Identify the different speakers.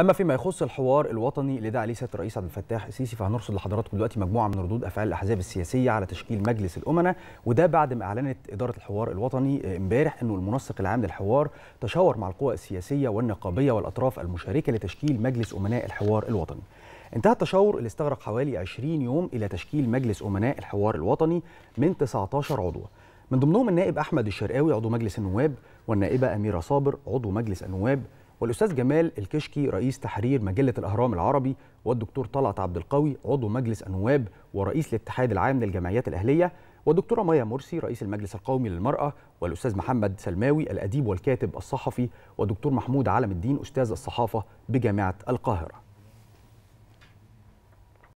Speaker 1: اما فيما يخص الحوار الوطني اللي دعا عليه سياده الرئيس عبد الفتاح السيسي فهنرصد لحضراتكم دلوقتي مجموعه من ردود افعال الاحزاب السياسيه على تشكيل مجلس الامناء وده بعد ما اعلنت اداره الحوار الوطني امبارح انه المنسق العام للحوار تشاور مع القوى السياسيه والنقابيه والاطراف المشاركه لتشكيل مجلس امناء الحوار الوطني انتهى التشاور اللي استغرق حوالي 20 يوم الى تشكيل مجلس امناء الحوار الوطني من 19 عضو من ضمنهم النائب احمد الشرقاوي عضو مجلس النواب والنائبه اميره صابر عضو مجلس النواب والاستاذ جمال الكشكي رئيس تحرير مجله الاهرام العربي والدكتور طلعت عبد القوي عضو مجلس النواب ورئيس الاتحاد العام للجمعيات الاهليه والدكتوره مايا مرسي رئيس المجلس القومي للمراه والاستاذ محمد سلماوي الاديب والكاتب الصحفي ودكتور محمود علم الدين استاذ الصحافه بجامعه القاهره